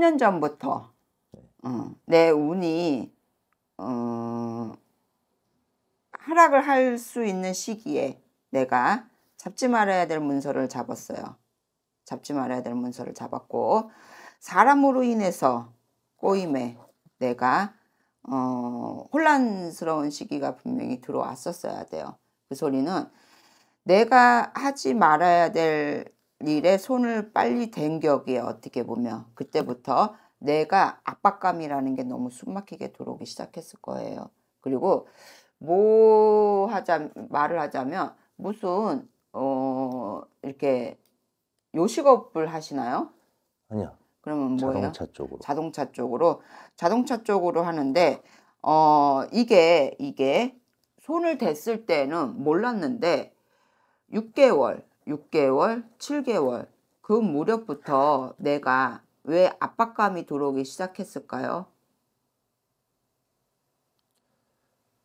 3년 전부터 어, 내 운이 어, 하락을 할 수 있는 시기에 내가 잡지 말아야 될 문서를 잡았어요. 잡지 말아야 될 문서를 잡았고 사람으로 인해서 꼬임에 내가 어, 혼란스러운 시기가 분명히 들어왔었어야 돼요. 그 소리는 내가 하지 말아야 될 일에 손을 빨리 댄 격이에요. 어떻게 보면 그때부터 내가 압박감이라는 게 너무 숨막히게 들어오기 시작했을 거예요. 그리고 뭐 하자 말을 하자면 무슨 어 이렇게 요식업을 하시나요? 아니요. 그러면 뭐예요? 자동차 쪽으로. 자동차 쪽으로 자동차 쪽으로 하는데 어 이게 이게 손을 댔을 때는 몰랐는데 6개월 6개월, 7개월 그 무렵부터 내가 왜 압박감이 들어오기 시작했을까요?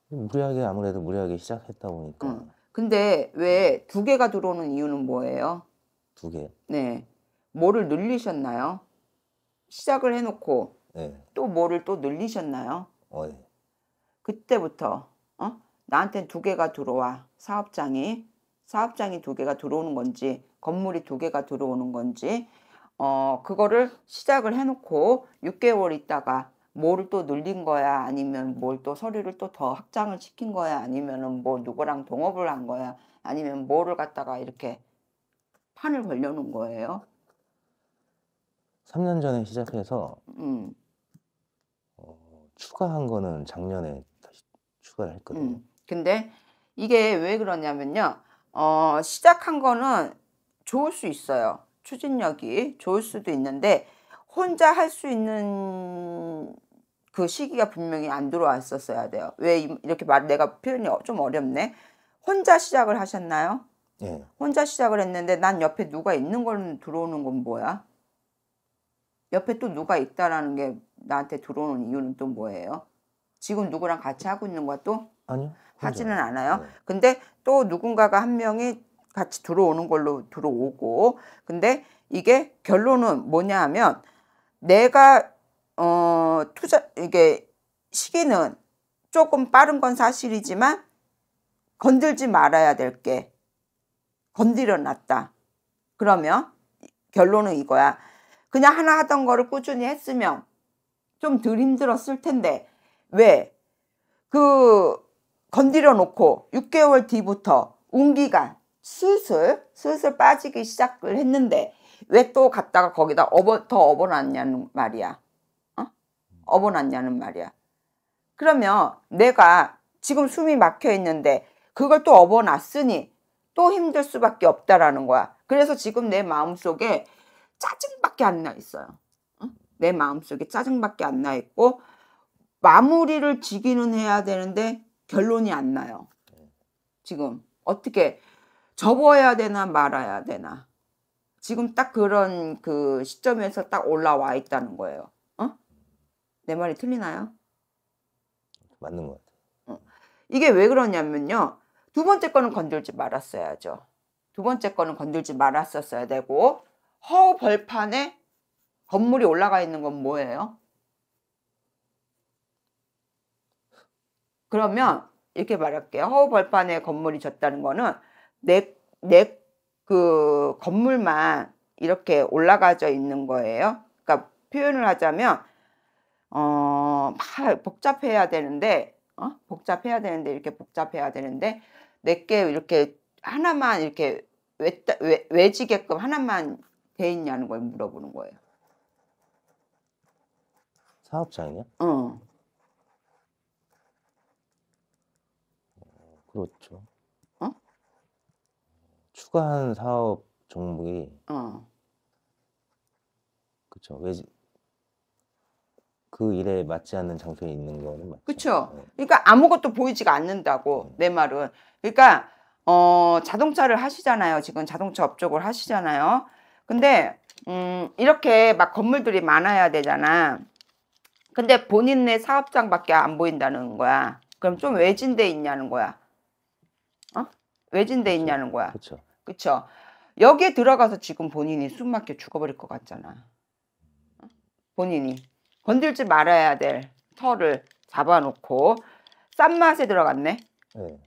무리하게 아무래도 무리하게 시작했다 보니까. 응. 근데 왜 두 개가 들어오는 이유는 뭐예요? 두 개. 네. 뭐를 늘리셨나요? 시작을 해놓고 네. 또 뭐를 또 늘리셨나요? 어, 네. 그때부터 어? 나한텐 두 개가 들어와 사업장이 사업장이 두 개가 들어오는 건지 건물이 두 개가 들어오는 건지 어 그거를 시작을 해놓고 6개월 있다가 뭘 또 늘린 거야 아니면 뭘 또 서류를 또 더 확장을 시킨 거야 아니면은 뭐 누구랑 동업을 한 거야 아니면 뭐를 갖다가 이렇게 판을 벌려놓은 거예요. 3년 전에 시작해서 음. 어, 추가한 거는 작년에 다시 추가를 했거든요. 음. 근데 이게 왜 그러냐면요. 어, 시작한 거는 좋을 수 있어요. 추진력이 좋을 수도 있는데 혼자 할 수 있는 그 시기가 분명히 안 들어왔었어야 돼요. 왜 이렇게 말 내가 표현이 어, 좀 어렵네. 혼자 시작을 하셨나요? 네. 혼자 시작을 했는데 난 옆에 누가 있는 걸 들어오는 건 뭐야? 옆에 또 누가 있다라는 게 나한테 들어오는 이유는 또 뭐예요? 지금 누구랑 같이 하고 있는 것도 아니요. 하지는 않아요. 네. 근데 또 누군가가 한 명이 같이 들어오는 걸로 들어오고 근데 이게 결론은 뭐냐 하면 내가 어 투자 이게 시기는 조금 빠른 건 사실이지만 건들지 말아야 될 게 건드려 놨다. 그러면 결론은 이거야. 그냥 하나 하던 거를 꾸준히 했으면 좀 덜 힘들었을 텐데 왜? 그 건드려 놓고 6개월 뒤부터 운기가 슬슬 슬슬 빠지기 시작을 했는데 왜 또 갔다가 거기다 업어, 더 업어놨냐는 말이야. 어? 업어놨냐는 말이야. 그러면 내가 지금 숨이 막혀 있는데 그걸 또 업어놨으니 또 힘들 수밖에 없다라는 거야. 그래서 지금 내 마음속에 짜증밖에 안 나 있어요. 내 마음속에 짜증밖에 안 나 있고 마무리를 지기는 해야 되는데 결론이 안 나요. 지금 어떻게 접어야 되나 말아야 되나. 지금 딱 그런 그 시점에서 딱 올라와 있다는 거예요. 어? 내 말이 틀리나요? 맞는 것 같아요. 어. 이게 왜 그러냐면요. 두 번째 거는 건들지 말았어야죠. 두 번째 거는 건들지 말았었어야 되고 허우 벌판에 건물이 올라가 있는 건 뭐예요? 그러면 이렇게 말할게요. 허우 벌판에 건물이 졌다는 거는 내, 내, 그 건물만 이렇게 올라가져 있는 거예요. 그러니까 표현을 하자면, 어, 막 복잡해야 되는데, 어? 복잡해야 되는데, 이렇게 복잡해야 되는데, 내게 이렇게 하나만 이렇게 외, 외, 외지게끔 하나만 돼 있냐는 걸 물어보는 거예요. 사업장이요? 응. 어. 그렇죠. 어? 추가한 사업 종목이 어. 그쵸. 외지, 그 일에 맞지 않는 장소에 있는 거는 맞죠. 그쵸. 네. 그러니까 아무것도 보이지가 않는다고 음. 내 말은. 그러니까 어, 자동차를 하시잖아요. 지금 자동차 업적을 하시잖아요. 근데 음, 이렇게 막 건물들이 많아야 되잖아. 근데 본인네 사업장밖에 안 보인다는 거야. 그럼 좀 외진데 있냐는 거야. 왜진대 있냐는 거야. 그렇죠. 그렇죠. 여기에 들어가서 지금 본인이 숨막혀 죽어버릴 것 같잖아. 본인이 건들지 말아야 될 털을 잡아놓고 싼 맛에 들어갔네. 네.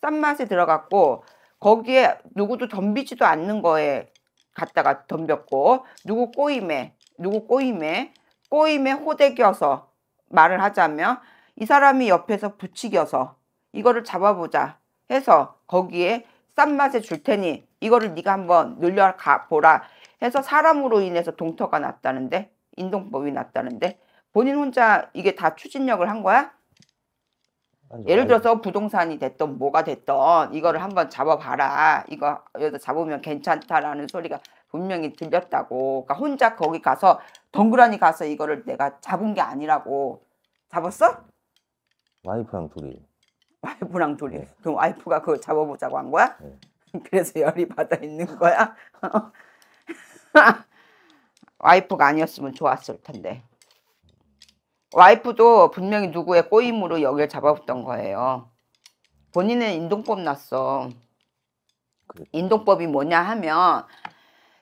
싼 맛에 들어갔고 거기에 누구도 덤비지도 않는 거에 갔다가 덤볐고 누구 꼬임에 누구 꼬임에 꼬임에 호되겨서 말을 하자면 이 사람이 옆에서 부치겨서 이거를 잡아보자 해서 거기에 싼 맛에 줄 테니 이거를 네가 한번 늘려가 보라 해서 사람으로 인해서 동터가 났다는데 인동법이 났다는데 본인 혼자 이게 다 추진력을 한 거야? 예를 들어서 부동산이 됐던 뭐가 됐던 이거를 한번 잡아봐라 이거 여기서 잡으면 괜찮다라는 소리가 분명히 들렸다고 그러니까 혼자 거기 가서 덩그러니 가서 이거를 내가 잡은 게 아니라고 잡았어? 와이프랑 둘이 와이프랑 둘이 네. 그럼 와이프가 그거 잡아보자고 한 거야? 네. 그래서 열이 받아 있는 거야? 와이프가 아니었으면 좋았을 텐데 와이프도 분명히 누구의 꼬임으로 여기 잡아붙던 거예요 본인은 인동법 났어 그 인동법이 뭐냐 하면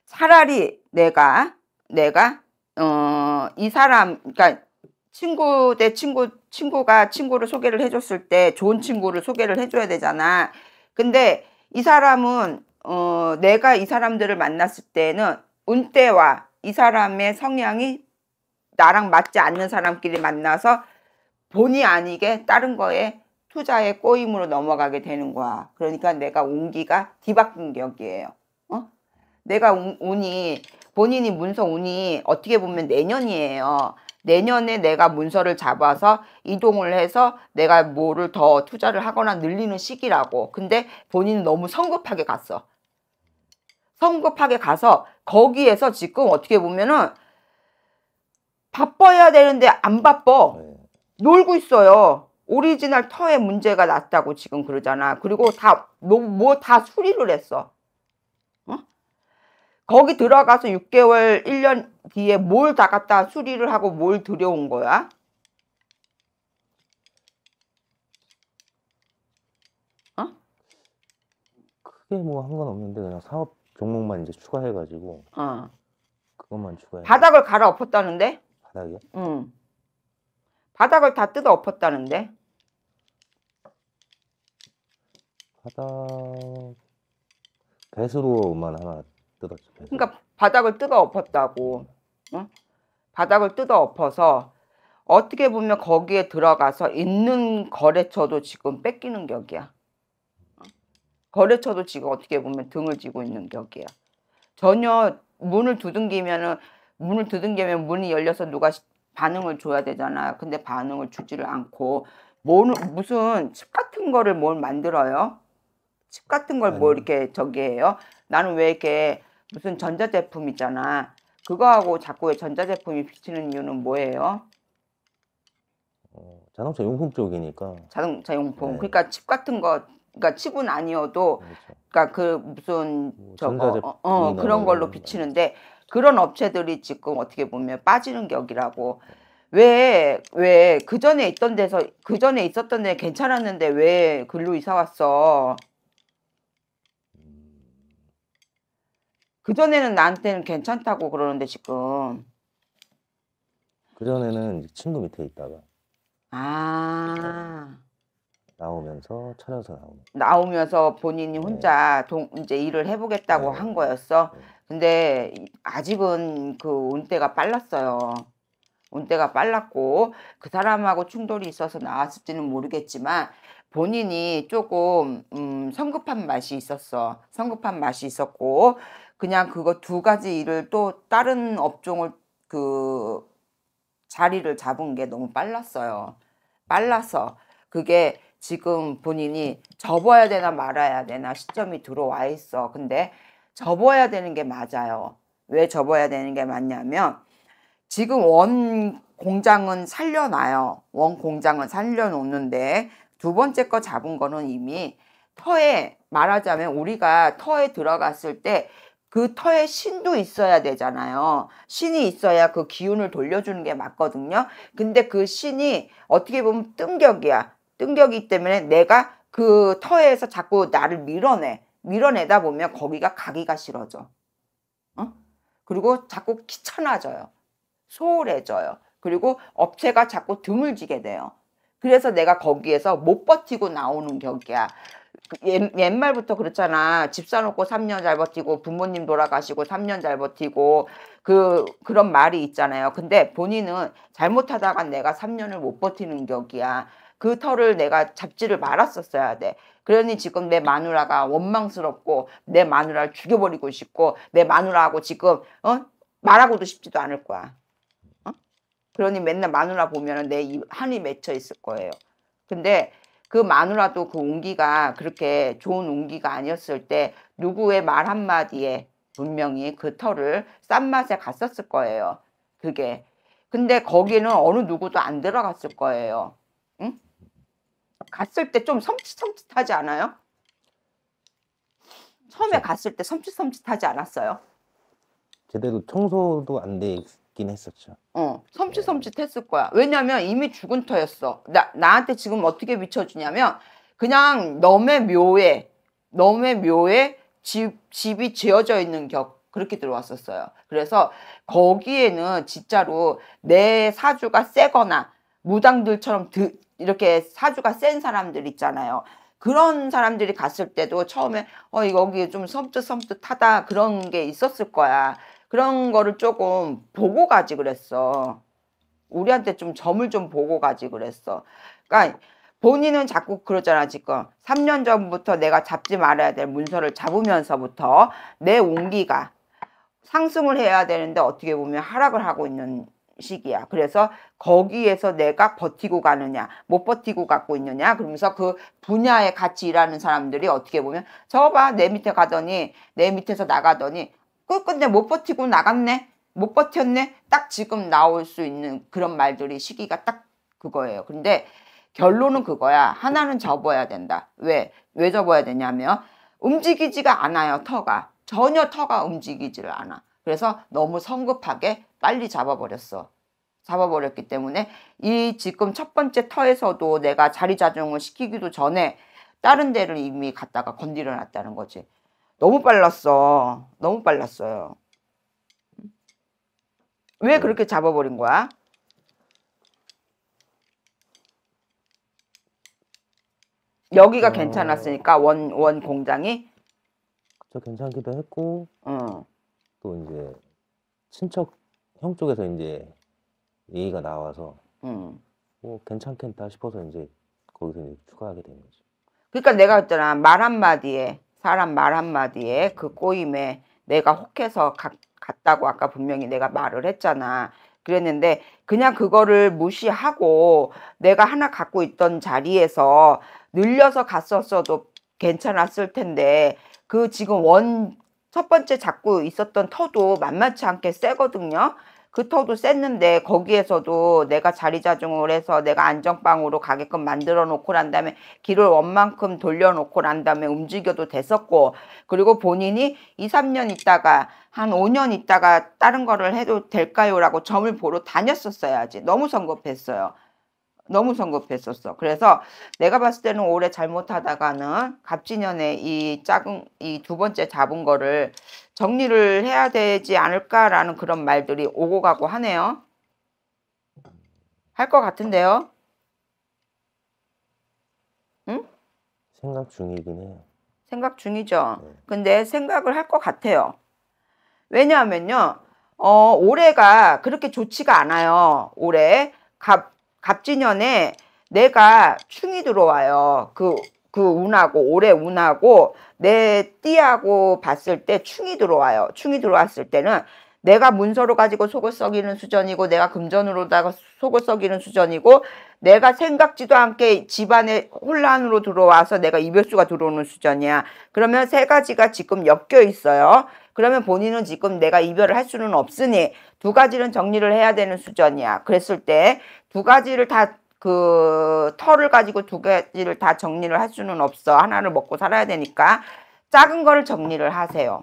차라리 내가 내가 어, 이 사람 그러니까 친구 대 친구 친구가 친구를 소개를 해줬을 때 좋은 음. 친구를 소개를 해줘야 되잖아. 근데 이 사람은 어, 내가 이 사람들을 만났을 때는 운때와 이 사람의 성향이 나랑 맞지 않는 사람끼리 만나서 본의 아니게 다른 거에 투자의 꼬임으로 넘어가게 되는 거야. 그러니까 내가 운기가 뒤바뀐격이에요. 어? 내가 운, 운이 본인이 문서 운이 어떻게 보면 내년이에요. 내년에 내가 문서를 잡아서 이동을 해서 내가 뭐를 더 투자를 하거나 늘리는 시기라고. 근데 본인은 너무 성급하게 갔어. 성급하게 가서 거기에서 지금 어떻게 보면은 바빠야 되는데 안 바빠. 네. 놀고 있어요. 오리지널 터에 문제가 났다고 지금 그러잖아. 그리고 다, 뭐, 뭐다 수리를 했어. 거기 들어가서 6개월 1년 뒤에 뭘 다 갖다 수리를 하고 뭘 들여온 거야? 어? 크게 뭐 한 건 없는데 그냥 사업 종목만 이제 추가해가지고 어. 그것만 추가해. 바닥을 갈아 엎었다는데? 바닥이요? 응. 바닥을 다 뜯어 엎었다는데? 바닥 배수로만 하나 뜯어집니다. 그러니까 바닥을 뜯어 엎었다고. 응? 어? 바닥을 뜯어 엎어서 어떻게 보면 거기에 들어가서 있는 거래처도 지금 뺏기는 격이야. 어? 거래처도 지금 어떻게 보면 등을 지고 있는 격이야. 전혀 문을 두둥기면은 문을 두둥기면 문이 열려서 누가 반응을 줘야 되잖아. 근데 반응을 주지를 않고 뭘, 무슨 칩 같은 거를 뭘 만들어요? 칩 같은 걸 뭐 이렇게 저기 해요? 나는 왜 이렇게 무슨 전자제품 있잖아. 그거하고 자꾸 왜 전자제품이 비치는 이유는 뭐예요? 어, 자동차 용품 쪽이니까. 자동차 용품. 네. 그러니까 칩 같은 거, 그러니까 칩은 아니어도, 그렇죠. 그러니까 그 무슨 뭐 저거, 어, 어, 뭐 그런 걸로 비치는데 그런 업체들이 지금 어떻게 보면 빠지는 격이라고. 왜, 왜, 그 전에 있던 데서, 그 전에 있었던 데 괜찮았는데 왜 글로 이사 왔어? 그전에는 나한테는 괜찮다고 그러는데 지금 그전에는 친구 밑에 있다가 아 어, 나오면서 차려서 나오는 나오면서 본인이 네. 혼자 동, 이제 일을 해보겠다고 네. 한 거였어. 네. 근데 아직은 그 온때가 빨랐어요. 온때가 빨랐고 그 사람하고 충돌이 있어서 나왔을지는 모르겠지만 본인이 조금 음, 성급한 맛이 있었어. 성급한 맛이 있었고 그냥 그거 두 가지 일을 또 다른 업종을 그 자리를 잡은 게 너무 빨랐어요. 빨라서 그게 지금 본인이 접어야 되나 말아야 되나 시점이 들어와 있어. 근데 접어야 되는 게 맞아요. 왜 접어야 되는 게 맞냐면 지금 원 공장은 살려놔요. 원 공장은 살려놓는데 두 번째 거 잡은 거는 이미 터에 말하자면 우리가 터에 들어갔을 때그 터에 신도 있어야 되잖아요. 신이 있어야 그 기운을 돌려주는 게 맞거든요. 근데 그 신이 어떻게 보면 뜬격이야. 뜬격이기 때문에 내가 그 터에서 자꾸 나를 밀어내. 밀어내다 보면 거기가 가기가 싫어져. 어? 그리고 자꾸 귀찮아져요. 소홀해져요. 그리고 업체가 자꾸 드물지게 돼요. 그래서 내가 거기에서 못 버티고 나오는 격이야. 옛말부터 그렇잖아. 집 사놓고 3년 잘 버티고 부모님 돌아가시고 3년 잘 버티고 그 그런 말이 있잖아요. 근데 본인은 잘못하다가 내가 3년을 못 버티는 격이야. 그 털을 내가 잡지를 말았었어야 돼. 그러니 지금 내 마누라가 원망스럽고 내 마누라를 죽여버리고 싶고 내 마누라하고 지금 어 말하고도 싶지도 않을 거야. 어? 그러니 맨날 마누라 보면은 내 한이 맺혀 있을 거예요. 근데 그 마누라도 그 온기가 그렇게 좋은 온기가 아니었을 때 누구의 말 한마디에 분명히 그 털을 싼 맛에 갔었을 거예요. 그게. 근데 거기는 어느 누구도 안 들어갔을 거예요. 응? 갔을 때 좀 섬찟섬찟하지 않아요? 처음에 갔을 때 섬찟섬찟하지 않았어요? 제대로 청소도 안돼 긴 했었죠. 어, 섬찟섬찟했을 거야. 왜냐면 이미 죽은 터였어. 나, 나한테 지금 어떻게 비춰주냐면 그냥 너의 묘에 너의 묘에 집, 집이 지어져 있는 격 그렇게 들어왔었어요. 그래서 거기에는 진짜로 내 사주가 세거나 무당들처럼 드, 이렇게 사주가 센 사람들 있잖아요. 그런 사람들이 갔을 때도 처음에 어 여기 좀 섬찟섬찟하다 그런 게 있었을 거야. 그런 거를 조금 보고 가지 그랬어. 우리한테 좀 점을 좀 보고 가지 그랬어. 그러니까 본인은 자꾸 그러잖아 지금 3년 전부터 내가 잡지 말아야 될 문서를 잡으면서부터 내 온기가 상승을 해야 되는데 어떻게 보면 하락을 하고 있는 시기야. 그래서 거기에서 내가 버티고 가느냐, 못 버티고 갖고 있느냐, 그러면서 그 분야에 같이 일하는 사람들이 어떻게 보면, 저 봐, 내 밑에 가더니, 내 밑에서 나가더니, 끝끝내 못 버티고 나갔네. 못 버텼네. 딱 지금 나올 수 있는 그런 말들이 시기가 딱 그거예요. 근데 결론은 그거야. 하나는 접어야 된다. 왜? 왜 접어야 되냐면 움직이지가 않아요. 터가. 전혀 터가 움직이지를 않아. 그래서 너무 성급하게 빨리 잡아버렸어. 잡아버렸기 때문에 이 지금 첫 번째 터에서도 내가 자리자정을 시키기도 전에 다른 데를 이미 갔다가 건드려 놨다는 거지. 너무 빨랐어. 너무 빨랐어요. 왜 네. 그렇게 잡아버린 거야? 여기가 어... 괜찮았으니까 원, 원 공장이? 저 괜찮기도 했고 어. 또 이제 친척 형 쪽에서 이제 얘기가 나와서 음. 뭐 괜찮겠다 싶어서 이제 거기서 이제 추가하게 된 거지. 그러니까 내가 했잖아 말 한마디에 사람 말 한마디에 그 꼬임에 내가 혹해서 가, 갔다고 아까 분명히 내가 말을 했잖아. 그랬는데 그냥 그거를 무시하고 내가 하나 갖고 있던 자리에서 늘려서 갔었어도 괜찮았을 텐데 그 지금 원 첫 번째 잡고 있었던 터도 만만치 않게 세거든요. 그 터도 셌는데 거기에서도 내가 자리자중을 해서 내가 안정빵으로 가게끔 만들어 놓고 난 다음에 길을 원만큼 돌려놓고 난 다음에 움직여도 됐었고 그리고 본인이 2, 3년 있다가 한 5년 있다가 다른 거를 해도 될까요? 라고 점을 보러 다녔었어야지 너무 성급했어요 너무 성급했었어. 그래서 내가 봤을 때는 올해 잘못하다가는 갑진년에 이 작은 이 두 번째 잡은 거를 정리를 해야 되지 않을까라는 그런 말들이 오고 가고 하네요. 할 것 같은데요. 응? 생각 중이긴 해요. 생각 중이죠. 네. 근데 생각을 할 것 같아요. 왜냐하면요. 어, 올해가 그렇게 좋지가 않아요. 올해 갑 갑진년에 내가 충이 들어와요. 그그 운하고 올해 운하고 내 띠하고 봤을 때 충이 들어와요. 충이 들어왔을 때는 내가 문서로 가지고 속을 썩이는 수전이고 내가 금전으로다가 속을 썩이는 수전이고 내가 생각지도 않게 집안에 혼란으로 들어와서 내가 이별수가 들어오는 수전이야. 그러면 세 가지가 지금 엮여 있어요. 그러면 본인은 지금 내가 이별을 할 수는 없으니 두 가지는 정리를 해야 되는 수전이야. 그랬을 때 두 가지를 다그 털을 가지고 두 가지를 다 정리를 할 수는 없어. 하나를 먹고 살아야 되니까 작은 거를 정리를 하세요.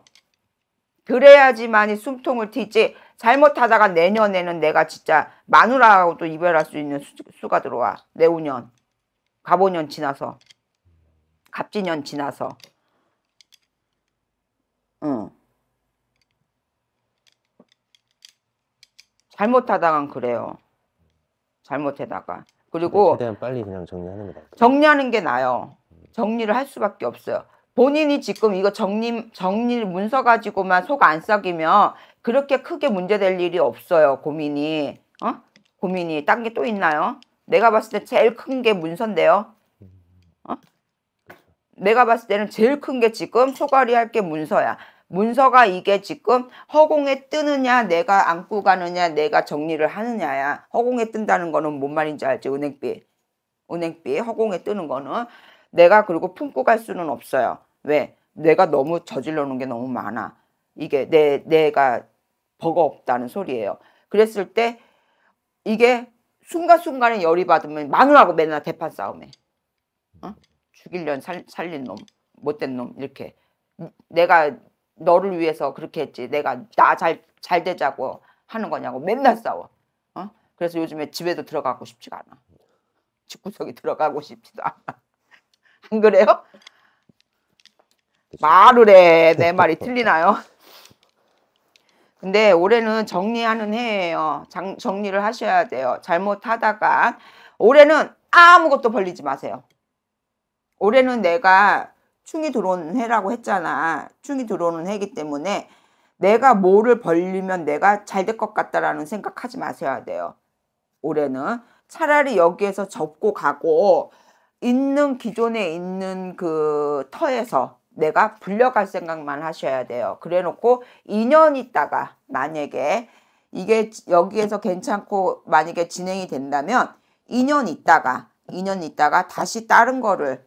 그래야지만이 숨통을 튀지 잘못하다가 내년에는 내가 진짜 마누라하고도 이별할 수 있는 수, 가 들어와. 내후년, 갑오년 지나서, 갑지년 지나서. 응. 잘못하다간 그래요. 잘못하다가. 그리고 네, 최대한 빨리 그냥 정리하는 게나아요 정리하는 게 나요. 정리를 할 수밖에 없어요. 본인이 지금 이거 정리 정리 문서 가지고만 속 안 썩이면 그렇게 크게 문제될 일이 없어요. 고민이 어 고민이 딴 게 또 있나요? 내가 봤을 때 제일 큰 게 문서인데요. 어? 내가 봤을 때는 제일 큰 게 지금 소갈이 할게 문서야. 문서가 이게 지금 허공에 뜨느냐 내가 안고 가느냐 내가 정리를 하느냐야. 허공에 뜬다는 거는 뭔 말인지 알지? 은행비. 은행비 허공에 뜨는 거는 내가 그리고 품고 갈 수는 없어요. 왜? 내가 너무 저질러 놓은 게 너무 많아. 이게 내 내가 버거 없다는 소리예요. 그랬을 때 이게 순간순간에 열이 받으면 마누라고 맨날 대판 싸움에 어? 죽일년 살, 살린 놈, 못된 놈 이렇게 내가 너를 위해서 그렇게 했지 내가 나 잘 잘 되자고 하는 거냐고 맨날 싸워 어 그래서 요즘에 집에도 들어가고 싶지가 않아 집구석에 들어가고 싶지도 않아 안 그래요? 말을 해내 말이 틀리나요? 근데 올해는 정리하는 해예요 장, 정리를 하셔야 돼요 잘못하다가 올해는 아무것도 벌리지 마세요 올해는 내가 충이 들어오는 해라고 했잖아. 충이 들어오는 해기 때문에 내가 뭐를 벌리면 내가 잘 될 것 같다라는 생각하지 마셔야 돼요. 올해는 차라리 여기에서 접고 가고 있는 기존에 있는 그 터에서 내가 불려갈 생각만 하셔야 돼요. 그래 놓고 2년 있다가 만약에 이게 여기에서 괜찮고 만약에 진행이 된다면 2년 있다가 2년 있다가 다시 다른 거를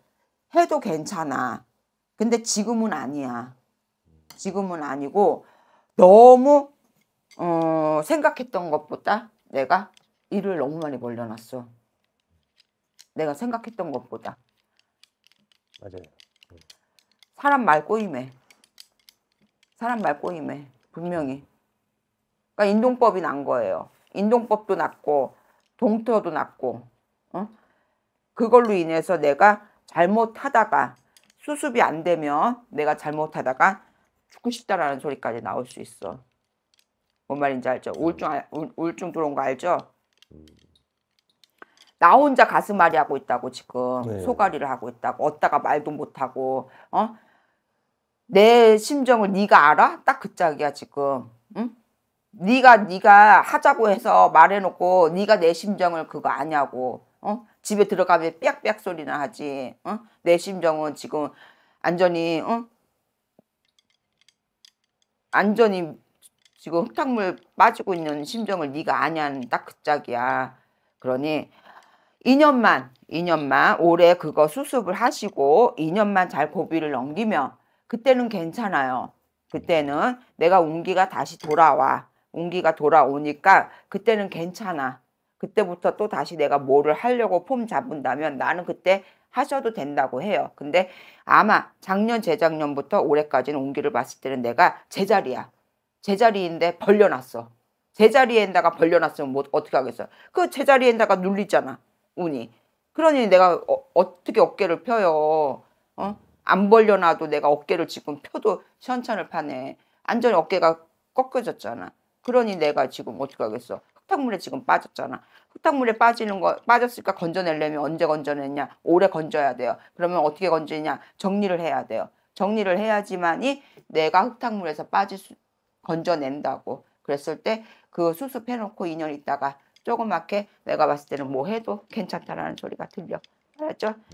해도 괜찮아. 근데 지금은 아니야. 지금은 아니고 너무 어, 생각했던 것보다 내가 일을 너무 많이 벌려놨어. 내가 생각했던 것보다. 맞아요. 사람 말 꼬임해. 사람 말 꼬임해. 분명히. 그러니까 인동법이 난 거예요. 인동법도 났고 동터도 났고 어? 그걸로 인해서 내가 잘못하다가 수습이 안 되면 내가 잘못하다가 죽고 싶다라는 소리까지 나올 수 있어. 뭔 말인지 알죠? 음. 우울증, 우울증 들어온 거 알죠? 나 혼자 가슴앓이 하고 있다고 지금 네. 소가리를 하고 있다고 어따가 말도 못하고 어? 내 심정을 네가 알아? 딱그 짝이야 지금 응? 네가 네가 하자고 해서 말해놓고 네가 내 심정을 그거 아냐고 어? 집에 들어가면 빽빽 소리나 하지. 어? 내 심정은 지금 안전히 어? 안전히 지금 흙탕물 빠지고 있는 심정을 네가 아냐딱그 짝이야. 그러니 2년만 2년만 올해 그거 수습을 하시고 2년만 잘 고비를 넘기면 그때는 괜찮아요. 그때는 내가 운기가 다시 돌아와. 운기가 돌아오니까 그때는 괜찮아. 그때부터 또 다시 내가 뭐를 하려고 폼 잡은다면 나는 그때 하셔도 된다고 해요. 근데 아마 작년, 재작년부터 올해까지는 온기를 봤을 때는 내가 제자리야. 제자리인데 벌려놨어. 제자리에다가 벌려놨으면 뭐 어떻게 하겠어. 그 제자리에다가 눌리잖아. 운이. 그러니 내가 어, 떻게 어깨를 펴요. 어? 안 벌려놔도 내가 어깨를 지금 펴도 시원찮을 판에. 안전히 어깨가 꺾여졌잖아. 그러니 내가 지금 어떻게 하겠어. 흙탕물에 지금 빠졌잖아. 흙탕물에 빠지는 거 빠졌으니까 건져내려면 언제 건져냈냐? 오래 건져야 돼요. 그러면 어떻게 건지냐? 정리를 해야 돼요. 정리를 해야지만이 내가 흙탕물에서 빠질 수, 건져낸다고 그랬을 때 그 수습해놓고 2년 있다가 조그맣게 내가 봤을 때는 뭐 해도 괜찮다라는 소리가 들려. 알았죠?